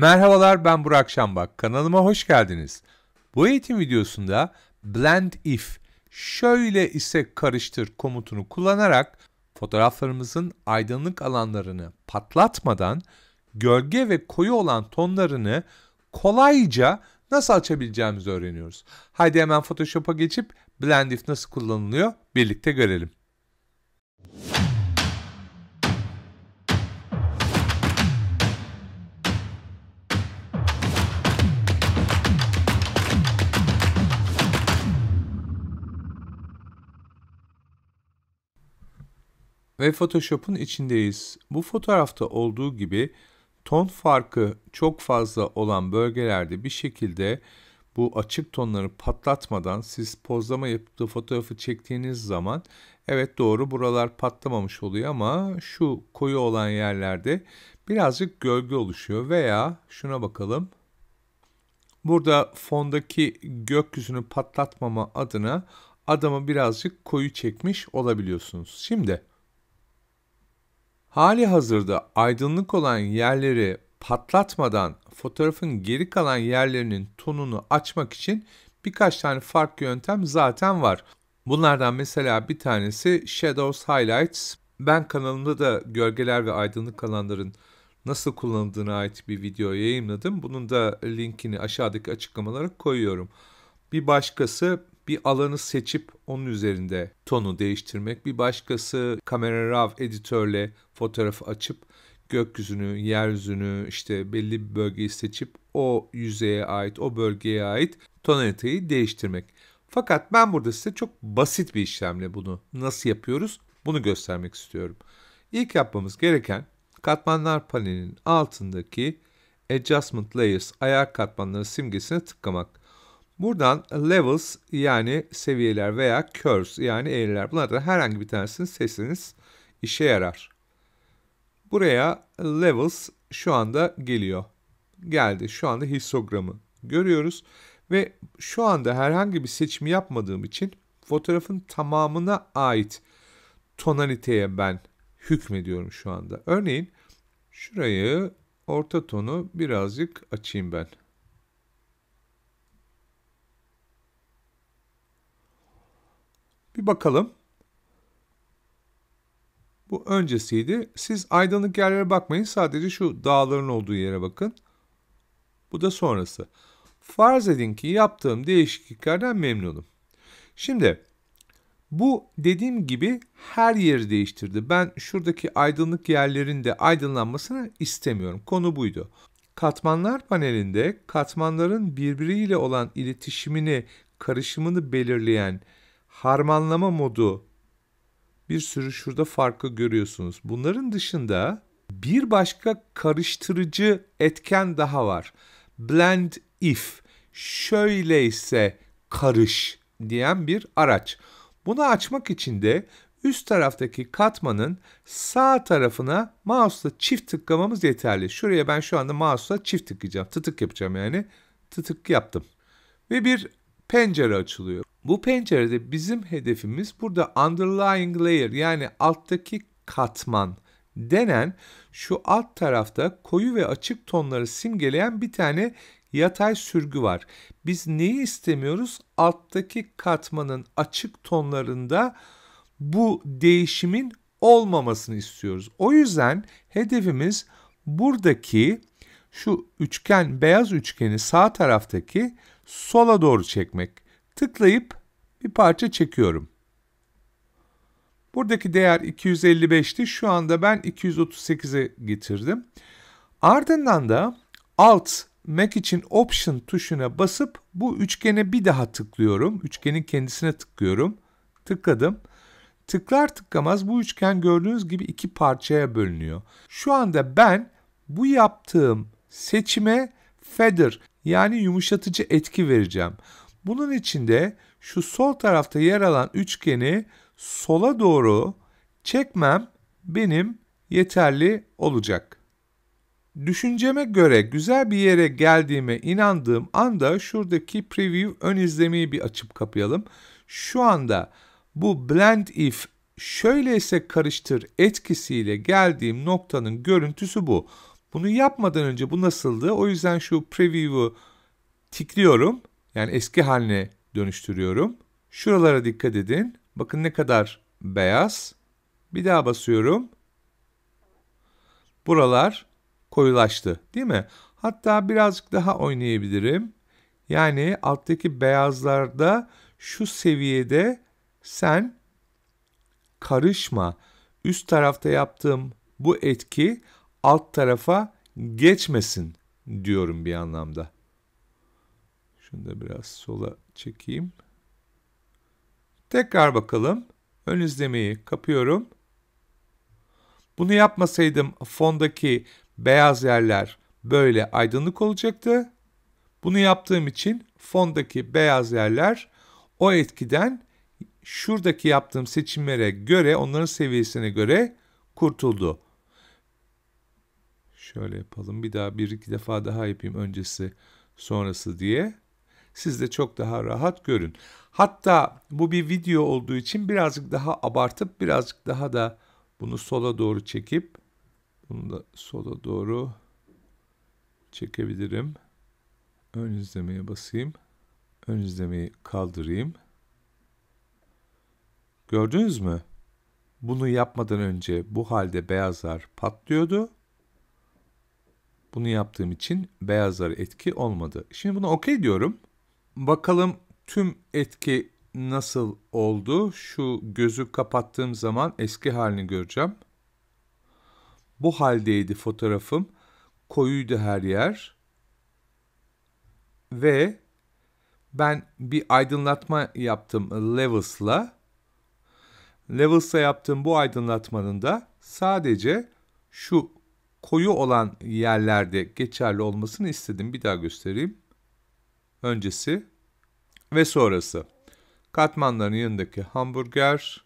Merhabalar ben Burak Şambak. Kanalıma hoş geldiniz. Bu eğitim videosunda blend if şöyle ise karıştır komutunu kullanarak fotoğraflarımızın aydınlık alanlarını patlatmadan gölge ve koyu olan tonlarını kolayca nasıl açabileceğimizi öğreniyoruz. Haydi hemen Photoshop'a geçip blend if nasıl kullanılıyor birlikte görelim. ve Photoshop'un içindeyiz. Bu fotoğrafta olduğu gibi ton farkı çok fazla olan bölgelerde bir şekilde bu açık tonları patlatmadan siz pozlama yapıp da fotoğrafı çektiğiniz zaman evet doğru buralar patlamamış oluyor ama şu koyu olan yerlerde birazcık gölge oluşuyor veya şuna bakalım. Burada fondaki gökyüzünü patlatmama adına adamı birazcık koyu çekmiş olabiliyorsunuz. Şimdi Hali hazırda aydınlık olan yerleri patlatmadan fotoğrafın geri kalan yerlerinin tonunu açmak için birkaç tane farklı yöntem zaten var. Bunlardan mesela bir tanesi Shadows Highlights. Ben kanalımda da gölgeler ve aydınlık alanların nasıl kullanıldığına ait bir video yayınladım. Bunun da linkini aşağıdaki açıklamalara koyuyorum. Bir başkası bir alanı seçip onun üzerinde tonu değiştirmek. Bir başkası kamera raw editörle fotoğrafı açıp gökyüzünü, yeryüzünü işte belli bir bölgeyi seçip o yüzeye ait, o bölgeye ait tonaliteyi değiştirmek. Fakat ben burada size çok basit bir işlemle bunu nasıl yapıyoruz bunu göstermek istiyorum. İlk yapmamız gereken katmanlar panelinin altındaki Adjustment Layers ayar katmanları simgesine tıklamak. Buradan levels yani seviyeler veya curves yani eğriler bunlardan herhangi bir tanesinin sesiniz işe yarar. Buraya levels şu anda geliyor. Geldi. Şu anda histogramı görüyoruz ve şu anda herhangi bir seçim yapmadığım için fotoğrafın tamamına ait tonaliteye ben hükmediyorum şu anda. Örneğin şurayı orta tonu birazcık açayım ben. Bir bakalım. Bu öncesiydi. Siz aydınlık yerlere bakmayın. Sadece şu dağların olduğu yere bakın. Bu da sonrası. Farz edin ki yaptığım değişikliklerden memnunum. Şimdi bu dediğim gibi her yeri değiştirdi. Ben şuradaki aydınlık yerlerin de aydınlanmasını istemiyorum. Konu buydu. Katmanlar panelinde katmanların birbiriyle olan iletişimini, karışımını belirleyen harmanlama modu bir sürü şurada farkı görüyorsunuz. Bunların dışında bir başka karıştırıcı etken daha var. Blend if şöyleyse karış diyen bir araç. Bunu açmak için de üst taraftaki katmanın sağ tarafına mouse'la çift tıklamamız yeterli. Şuraya ben şu anda mouse'la çift tıklayacağım. Tıtık yapacağım yani. Tıtık yaptım. Ve bir pencere açılıyor. Bu pencerede bizim hedefimiz burada underlying layer yani alttaki katman denen şu alt tarafta koyu ve açık tonları simgeleyen bir tane yatay sürgü var. Biz neyi istemiyoruz? Alttaki katmanın açık tonlarında bu değişimin olmamasını istiyoruz. O yüzden hedefimiz buradaki şu üçgen beyaz üçgeni sağ taraftaki sola doğru çekmek. Tıklayıp bir parça çekiyorum. Buradaki değer 255'ti. Şu anda ben 238'e getirdim. Ardından da Alt Mac için Option tuşuna basıp bu üçgene bir daha tıklıyorum. Üçgenin kendisine tıklıyorum. Tıkladım. Tıklar tıklamaz bu üçgen gördüğünüz gibi iki parçaya bölünüyor. Şu anda ben bu yaptığım seçime feather yani yumuşatıcı etki vereceğim. Bunun için de şu sol tarafta yer alan üçgeni sola doğru çekmem benim yeterli olacak. Düşünceme göre güzel bir yere geldiğime inandığım anda şuradaki preview ön izlemeyi bir açıp kapayalım. Şu anda bu blend if şöyleyse karıştır etkisiyle geldiğim noktanın görüntüsü bu. Bunu yapmadan önce bu nasıldı? O yüzden şu preview'u tikliyorum. Yani eski haline dönüştürüyorum. Şuralara dikkat edin. Bakın ne kadar beyaz. Bir daha basıyorum. Buralar koyulaştı değil mi? Hatta birazcık daha oynayabilirim. Yani alttaki beyazlarda şu seviyede sen karışma. Üst tarafta yaptığım bu etki alt tarafa geçmesin diyorum bir anlamda. Şunu da biraz sola çekeyim. Tekrar bakalım. Ön izlemeyi kapıyorum. Bunu yapmasaydım fondaki beyaz yerler böyle aydınlık olacaktı. Bunu yaptığım için fondaki beyaz yerler o etkiden şuradaki yaptığım seçimlere göre, onların seviyesine göre kurtuldu. Şöyle yapalım. Bir daha bir iki defa daha yapayım öncesi sonrası diye. Siz de çok daha rahat görün. Hatta bu bir video olduğu için birazcık daha abartıp birazcık daha da bunu sola doğru çekip bunu da sola doğru çekebilirim. Ön izlemeye basayım. Ön izlemeyi kaldırayım. Gördünüz mü? Bunu yapmadan önce bu halde beyazlar patlıyordu. Bunu yaptığım için beyazlara etki olmadı. Şimdi buna okey diyorum. Bakalım tüm etki nasıl oldu? Şu gözü kapattığım zaman eski halini göreceğim. Bu haldeydi fotoğrafım. Koyuydu her yer. Ve ben bir aydınlatma yaptım Levels'la. Levels'la yaptığım bu aydınlatmanın da sadece şu koyu olan yerlerde geçerli olmasını istedim. Bir daha göstereyim. Öncesi ve sonrası. Katmanların yanındaki hamburger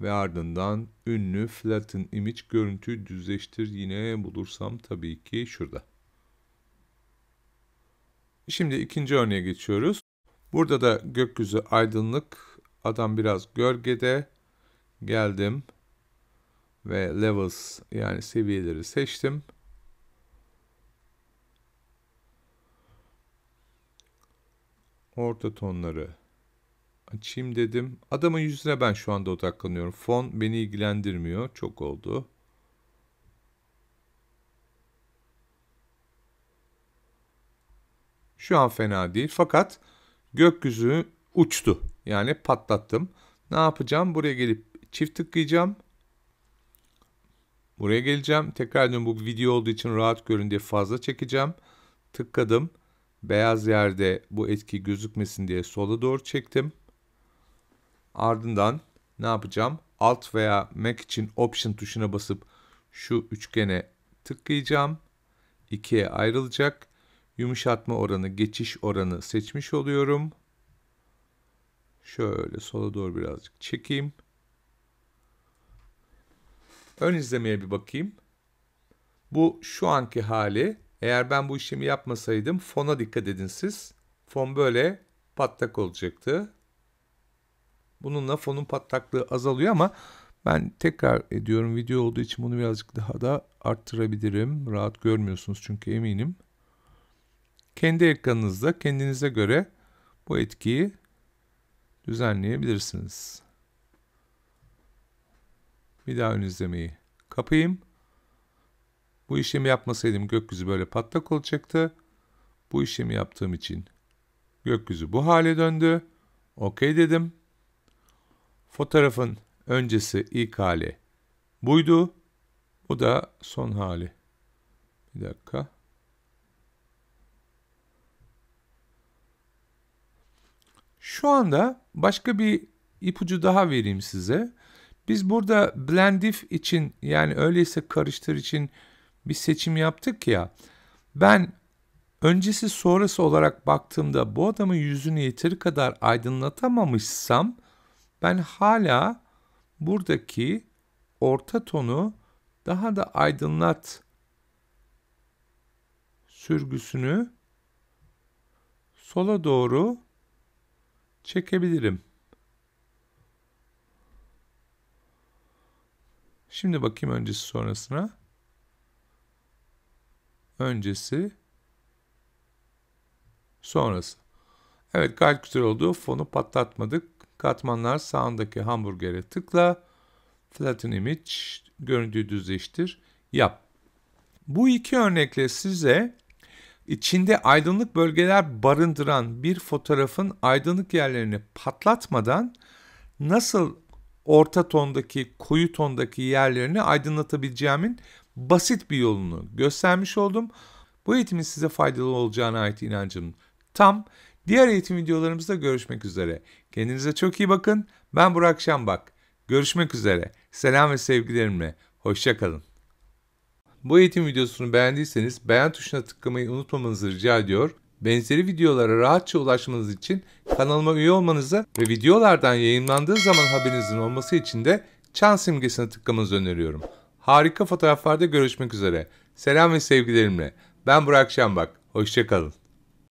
ve ardından ünlü flatten image görüntüyü düzleştir yine bulursam tabii ki şurada. Şimdi ikinci örneğe geçiyoruz. Burada da gökyüzü aydınlık. Adam biraz gölgede. Geldim ve levels yani seviyeleri seçtim. Orta tonları açayım dedim. Adamın yüzüne ben şu anda odaklanıyorum. Fon beni ilgilendirmiyor. Çok oldu. Şu an fena değil fakat gökyüzü uçtu. Yani patlattım. Ne yapacağım? Buraya gelip çift tıklayacağım. Buraya geleceğim. Tekrar ediyorum bu video olduğu için rahat görün diye fazla çekeceğim. Tıkladım. Beyaz yerde bu etki gözükmesin diye sola doğru çektim. Ardından ne yapacağım? Alt veya Mac için Option tuşuna basıp şu üçgene tıklayacağım. İkiye ayrılacak. Yumuşatma oranı, geçiş oranı seçmiş oluyorum. Şöyle sola doğru birazcık çekeyim. Ön izlemeye bir bakayım. Bu şu anki hali. Eğer ben bu işlemi yapmasaydım fona dikkat edin siz. Fon böyle patlak olacaktı. Bununla fonun patlaklığı azalıyor ama ben tekrar ediyorum video olduğu için bunu birazcık daha da arttırabilirim. Rahat görmüyorsunuz çünkü eminim. Kendi ekranınızda kendinize göre bu etkiyi düzenleyebilirsiniz. Bir daha ön izlemeyi kapayım. Bu işlemi yapmasaydım gökyüzü böyle patlak olacaktı. Bu işlemi yaptığım için gökyüzü bu hale döndü. Okey dedim. Fotoğrafın öncesi ilk hali buydu. Bu da son hali. Bir dakika. Şu anda başka bir ipucu daha vereyim size. Biz burada blendif için yani öyleyse karıştır için bir seçim yaptık ya. Ben öncesi sonrası olarak baktığımda bu adamın yüzünü yeteri kadar aydınlatamamışsam ben hala buradaki orta tonu daha da aydınlat sürgüsünü sola doğru çekebilirim. Şimdi bakayım öncesi sonrasına. Öncesi sonrası. Evet gayet güzel oldu. Fonu patlatmadık. Katmanlar sağındaki hamburgere tıkla. Flatten Image görüntüyü düzleştir. Yap. Bu iki örnekle size içinde aydınlık bölgeler barındıran bir fotoğrafın aydınlık yerlerini patlatmadan nasıl orta tondaki, koyu tondaki yerlerini aydınlatabileceğimin basit bir yolunu göstermiş oldum. Bu eğitimin size faydalı olacağına ait inancım tam. Diğer eğitim videolarımızda görüşmek üzere. Kendinize çok iyi bakın. Ben Burak Şambak. Görüşmek üzere. Selam ve sevgilerimle. Hoşçakalın. Bu eğitim videosunu beğendiyseniz beğen tuşuna tıklamayı unutmamanızı rica ediyor. Benzeri videolara rahatça ulaşmanız için kanalıma üye olmanızı ve videolardan yayınlandığı zaman haberinizin olması için de çan simgesine tıklamanızı öneriyorum. Harika fotoğraflarda görüşmek üzere. Selam ve sevgilerimle. Ben Burak Şambak. Hoşçakalın.